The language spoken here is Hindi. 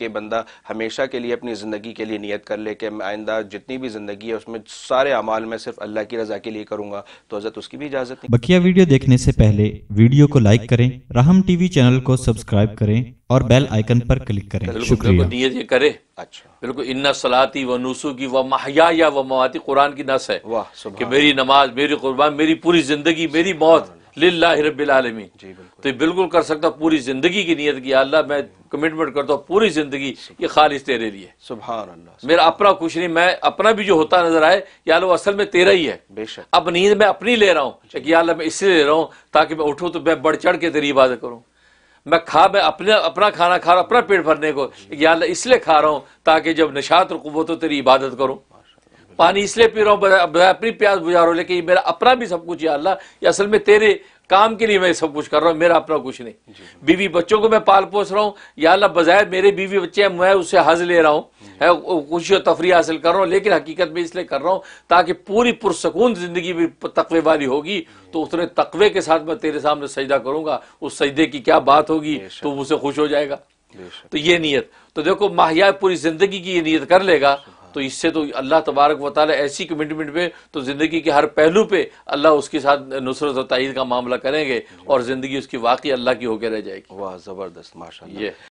कि बंदा हमेशा के लिए अपनी ज़िंदगी के लिए नियत कर ले कि आइंदा जितनी भी ज़िंदगी है उसमें सारे अमाल में सिर्फ अल्लाह की रजा के लिए करूँगा तो हज़रत उसकी भी इजाज़त नहीं बकिया वीडियो देखने से पहले वीडियो को लाइक करें राहम टीवी चैनल को सब्सक्राइब करें और बेल आइकन पर क्लिक करें शुक्रिया ये करे अच्छा बिल्कुल इन्ना सलाती व नूसू की व महया व मवाती कुरान की नस है वाह कि मेरी नमाज मेरी कुर्बान मेरी पूरी जिंदगी मेरी मौत लिल्ला तो बिल्कुल कर सकता पूरी ज़िंदगी की नीयत की अल्लाह मैं कमिटमेंट करता हूँ पूरी ज़िंदगी ये खालिश तेरे लिए सुबह मेरा अपना कुछ नहीं मैं अपना भी जो होता नजर आए या लो असल में तेरा ही है बेशक अब नींद मैं अपनी ले रहा हूँ कि अल्लाह मैं इसलिए ले रहा हूँ ताकि मैं उठूँ तो मैं बढ़ चढ़ के तेरी इबादत करूँ मैं खा मैं अपने अपना खाना खा रहा अपना पेट भरने को इसलिए खा रहा हूँ ताकि जब निशात और तो तेरी इबादत करूँ पानी इसलिए पी रहा हूँ अपनी प्यास बुझा रहा हूँ लेकिन मेरा अपना भी सब कुछ है अल्लाह ये असल में तेरे काम के लिए मैं सब कुछ कर रहा हूँ मेरा अपना कुछ नहीं बीवी बच्चों को मैं पाल पोस रहा हूँ या अल्लाह बजाय मेरे बीवी बच्चे हैं मैं उससे हज ले रहा हूँ खुशी और तफरी हासिल कर रहा हूँ लेकिन हकीकत में इसलिए कर रहा हूँ ताकि पूरी पुरसकून ज़िंदगी भी तकवे वाली होगी तो उतने तकवे के साथ मैं तेरे सामने सजदा करूँगा उस सजदे की क्या बात होगी तो उसे खुश हो जाएगा तो ये नीयत तो देखो माहिया पूरी ज़िंदगी की ये नीयत कर लेगा तो इससे तो अल्लाह तबारक वाली ऐसी कमिटमेंट में तो ज़िंदगी के हर पहलू पे अल्लाह उसके साथ नुसरत और तइद का मामला करेंगे और ज़िंदगी उसकी वाकई अल्लाह की होकर रह जाएगी वाह ज़बरदस्त माशा ये